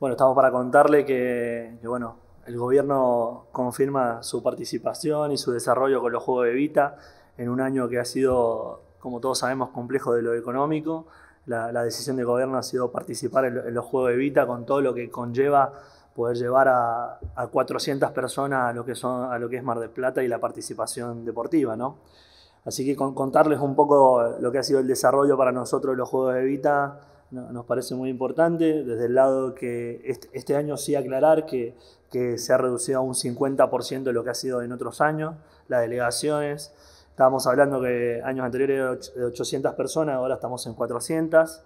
Bueno, estamos para contarle que, bueno, el gobierno confirma su participación y su desarrollo con los Juegos de Vita en un año que ha sido, como todos sabemos, complejo de lo económico. La, decisión del gobierno ha sido participar en, los Juegos de Vita con todo lo que conlleva poder llevar a, 400 personas a lo, que son, a lo que es Mar del Plata y la participación deportiva, ¿no? Así que contarles un poco lo que ha sido el desarrollo para nosotros de los Juegos de Vita nos parece muy importante, desde el lado que este, este, año sí aclarar que, que, se ha reducido a un 50% lo que ha sido en otros años, las delegaciones, estábamos hablando que años anteriores de 800 personas, ahora estamos en 400,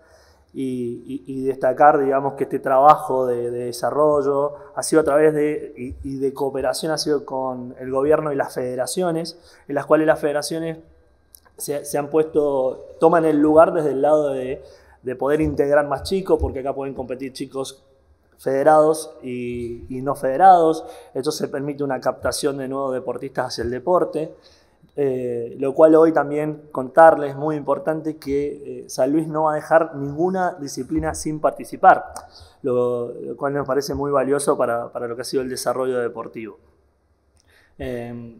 y, destacar, digamos, que este trabajo de, desarrollo ha sido a través de, y, de cooperación ha sido con el gobierno y las federaciones, en las cuales las federaciones se, han puesto, toman el lugar desde el lado de de poder integrar más chicos, porque acá pueden competir chicos federados y, no federados, se permite una captación de nuevos deportistas hacia el deporte, eh, lo cual hoy también contarles es muy importante que eh, San Luis no va a dejar ninguna disciplina sin participar, lo, cual nos parece muy valioso para, lo que ha sido el desarrollo deportivo. Eh,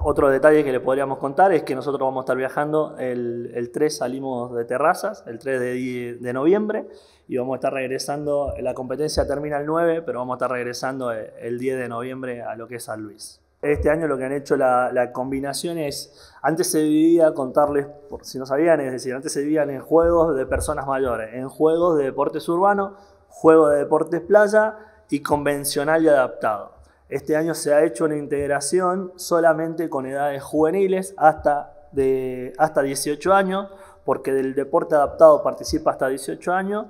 otro detalle que le podríamos contar es que nosotros vamos a estar viajando, el, 3 salimos de Terrazas, el 3 de, de, noviembre, y vamos a estar regresando, la competencia termina el 9, pero vamos a estar regresando eh, el 10 de noviembre a lo que es San Luis. Este año lo que han hecho la, combinación es, antes se vivía, contarles, por si no sabían, es decir, antes se vivían en juegos de personas mayores, en juegos de deportes urbanos, juegos de deportes playa y convencional y adaptado. Este año se ha hecho una integración solamente con edades juveniles hasta, de, hasta 18 años, porque del deporte adaptado participa hasta 18 años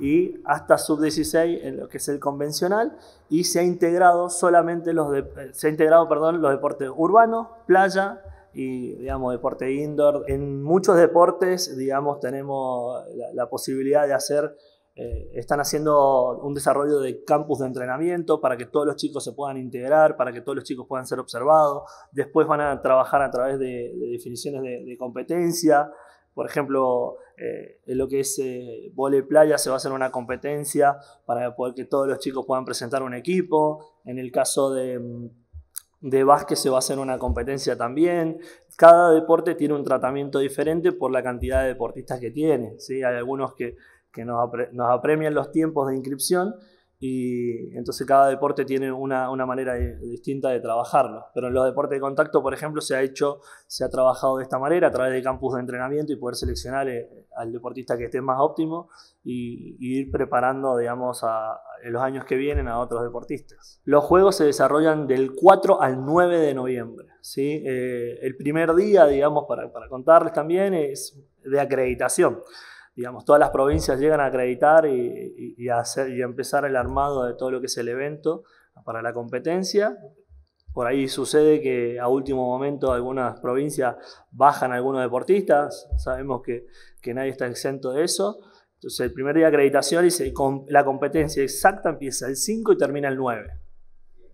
y hasta sub-16 en lo que es el convencional y se ha integrado solamente los se ha integrado, perdón, los deportes urbanos, playa y digamos deporte indoor. En muchos deportes, digamos, tenemos la posibilidad de hacer eh, están haciendo un desarrollo de campus de entrenamiento para que todos los chicos se puedan integrar, para que todos los chicos puedan ser observados. Después van a trabajar a través de, definiciones de, competencia. Por ejemplo, eh, en lo que es eh, playa se va a hacer una competencia para poder que todos los chicos puedan presentar un equipo. En el caso de, de básquet se va a hacer una competencia también. Cada deporte tiene un tratamiento diferente por la cantidad de deportistas que tiene. Hay algunos que que nos, apremian los tiempos de inscripción y entonces cada deporte tiene una, manera distinta de trabajarlo. Pero en los deportes de contacto, por ejemplo, se ha hecho, se ha trabajado de esta manera a través de campus de entrenamiento y poder seleccionar eh, al deportista que esté más óptimo y, ir preparando, digamos, a, en los años que vienen a otros deportistas. Los juegos se desarrollan del 4 al 9 de noviembre. ¿sí? Eh, el primer día, digamos, para, para contarles también, es de acreditación digamos, todas las provincias llegan a acreditar y, a hacer, y empezar el armado de todo lo que es el evento para la competencia. Por ahí sucede que a último momento algunas provincias bajan algunos deportistas, sabemos que, nadie está exento de eso. Entonces el primer día de acreditación y la competencia exacta empieza el 5 y termina el 9.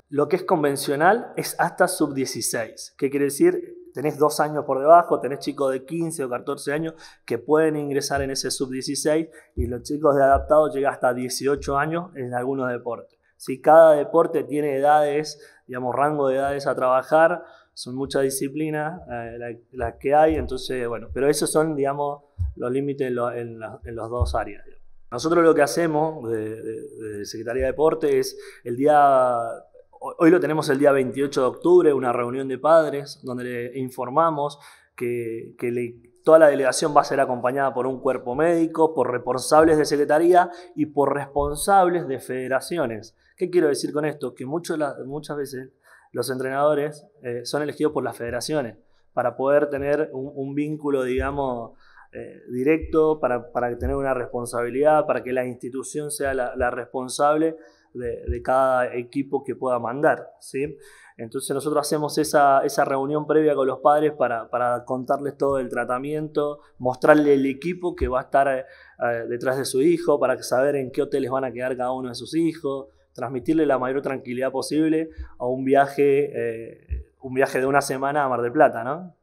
Lo que es convencional es hasta sub-16, ¿Qué quiere decir tenés dos años por debajo, tenés chicos de 15 o 14 años que pueden ingresar en ese sub-16 y los chicos de adaptado llegan hasta 18 años en algunos deportes. Si cada deporte tiene edades, digamos, rango de edades a trabajar, son muchas disciplinas eh, las que hay, entonces, bueno, pero esos son, digamos, los límites en, las los dos áreas. Nosotros lo que hacemos de, de Secretaría de Deporte es el día Hoy lo tenemos el día 28 de octubre, una reunión de padres donde le informamos que, toda la delegación va a ser acompañada por un cuerpo médico, por responsables de secretaría y por responsables de federaciones. ¿Qué quiero decir con esto? Que mucho, muchas veces los entrenadores eh, son elegidos por las federaciones para poder tener un, vínculo, digamos, eh, directo, para, tener una responsabilidad, para que la institución sea la responsable de, cada equipo que pueda mandar. ¿sí? Entonces nosotros hacemos esa, reunión previa con los padres para, contarles todo el tratamiento, mostrarle el equipo que va a estar eh, detrás de su hijo, para saber en qué hoteles van a quedar cada uno de sus hijos, transmitirle la mayor tranquilidad posible a un viaje, eh, un viaje de una semana a Mar del Plata, ¿no?